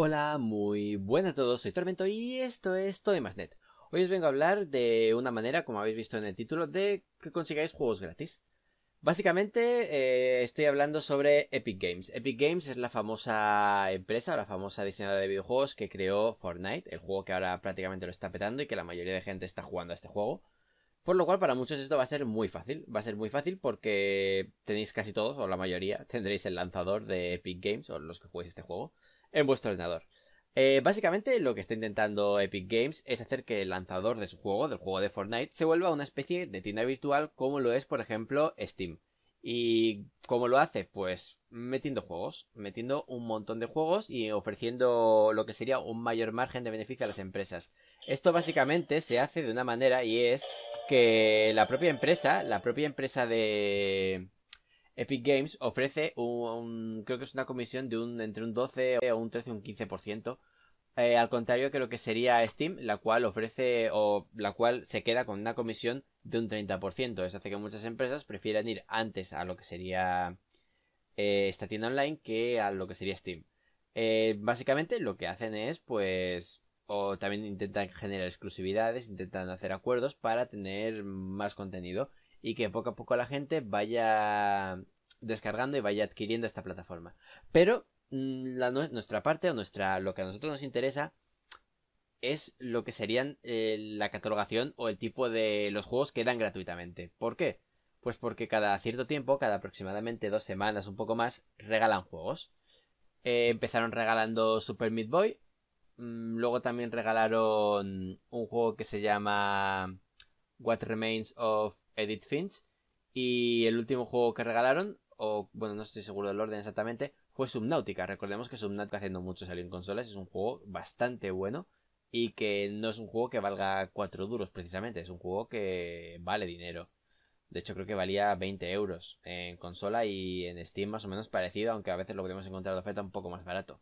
Hola, muy buenas a todos, soy Tormento y esto es Todo Más Net Hoy os vengo a hablar de una manera, como habéis visto en el título, de que consigáis juegos gratis. Básicamente eh, estoy hablando sobre Epic Games. Epic Games es la famosa empresa o la famosa diseñadora de videojuegos que creó Fortnite, el juego que ahora prácticamente lo está petando y que la mayoría de gente está jugando a este juego. Por lo cual para muchos esto va a ser muy fácil. Va a ser muy fácil porque tenéis casi todos, o la mayoría, tendréis el lanzador de Epic Games o los que juguéis este juego en vuestro ordenador. Eh, básicamente lo que está intentando Epic Games es hacer que el lanzador de su juego, del juego de Fortnite, se vuelva una especie de tienda virtual como lo es, por ejemplo, Steam. ¿Y cómo lo hace? Pues metiendo juegos, metiendo un montón de juegos y ofreciendo lo que sería un mayor margen de beneficio a las empresas. Esto básicamente se hace de una manera y es que la propia empresa, la propia empresa de, Epic Games ofrece un, creo que es una comisión de un, entre un 12 o un 13 o un 15%, eh, al contrario que lo que sería Steam, la cual ofrece o la cual se queda con una comisión de un 30%. Eso hace que muchas empresas prefieran ir antes a lo que sería eh, esta tienda online que a lo que sería Steam. Eh, básicamente lo que hacen es pues o también intentan generar exclusividades, intentan hacer acuerdos para tener más contenido y que poco a poco la gente vaya descargando y vaya adquiriendo esta plataforma. Pero mm, nuestra parte o nuestra, lo que a nosotros nos interesa es lo que serían eh, la catalogación o el tipo de los juegos que dan gratuitamente. ¿Por qué? Pues porque cada cierto tiempo, cada aproximadamente dos semanas, un poco más, regalan juegos. Eh, empezaron regalando Super Meat Boy. Mm, luego también regalaron un juego que se llama What Remains of Edith Finch. Y el último juego que regalaron, o bueno, no estoy seguro del orden exactamente, fue Subnautica. Recordemos que Subnautica haciendo mucho salió en consolas, es un juego bastante bueno y que no es un juego que valga 4 duros precisamente, es un juego que vale dinero. De hecho creo que valía 20 euros en consola y en Steam más o menos parecido, aunque a veces lo podemos encontrar de oferta un poco más barato.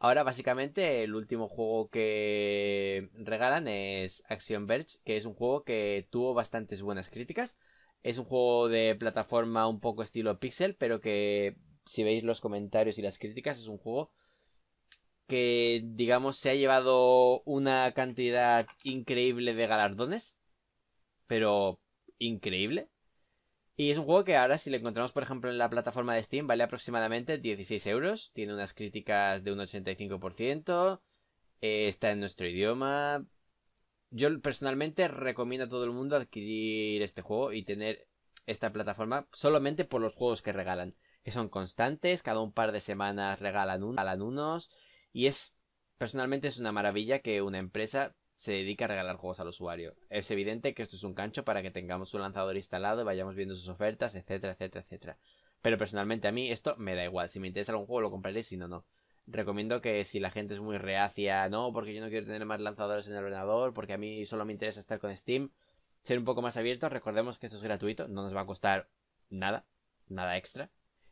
Ahora, básicamente, el último juego que regalan es Action Verge, que es un juego que tuvo bastantes buenas críticas. Es un juego de plataforma un poco estilo Pixel, pero que si veis los comentarios y las críticas, es un juego que, digamos, se ha llevado una cantidad increíble de galardones, pero increíble. Y es un juego que ahora, si lo encontramos, por ejemplo, en la plataforma de Steam, vale aproximadamente 16 euros. Tiene unas críticas de un 85%. Eh, está en nuestro idioma. Yo personalmente recomiendo a todo el mundo adquirir este juego y tener esta plataforma solamente por los juegos que regalan. Que son constantes, cada un par de semanas regalan, regalan unos. Y es, personalmente, es una maravilla que una empresa se dedica a regalar juegos al usuario. Es evidente que esto es un cancho para que tengamos un lanzador instalado y vayamos viendo sus ofertas, etcétera, etcétera, etcétera. Pero personalmente a mí esto me da igual. Si me interesa algún juego lo compraré, si no, no. Recomiendo que si la gente es muy reacia, no, porque yo no quiero tener más lanzadores en el ordenador, porque a mí solo me interesa estar con Steam, ser un poco más abierto. Recordemos que esto es gratuito, no nos va a costar nada, nada extra.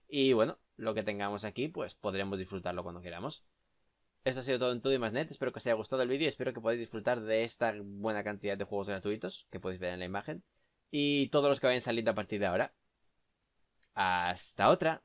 Y bueno, lo que tengamos aquí, pues podremos disfrutarlo cuando queramos. Esto ha sido todo en todo y más net. Espero que os haya gustado el vídeo. y Espero que podáis disfrutar de esta buena cantidad de juegos gratuitos que podéis ver en la imagen. Y todos los que vayan saliendo a partir de ahora. Hasta otra.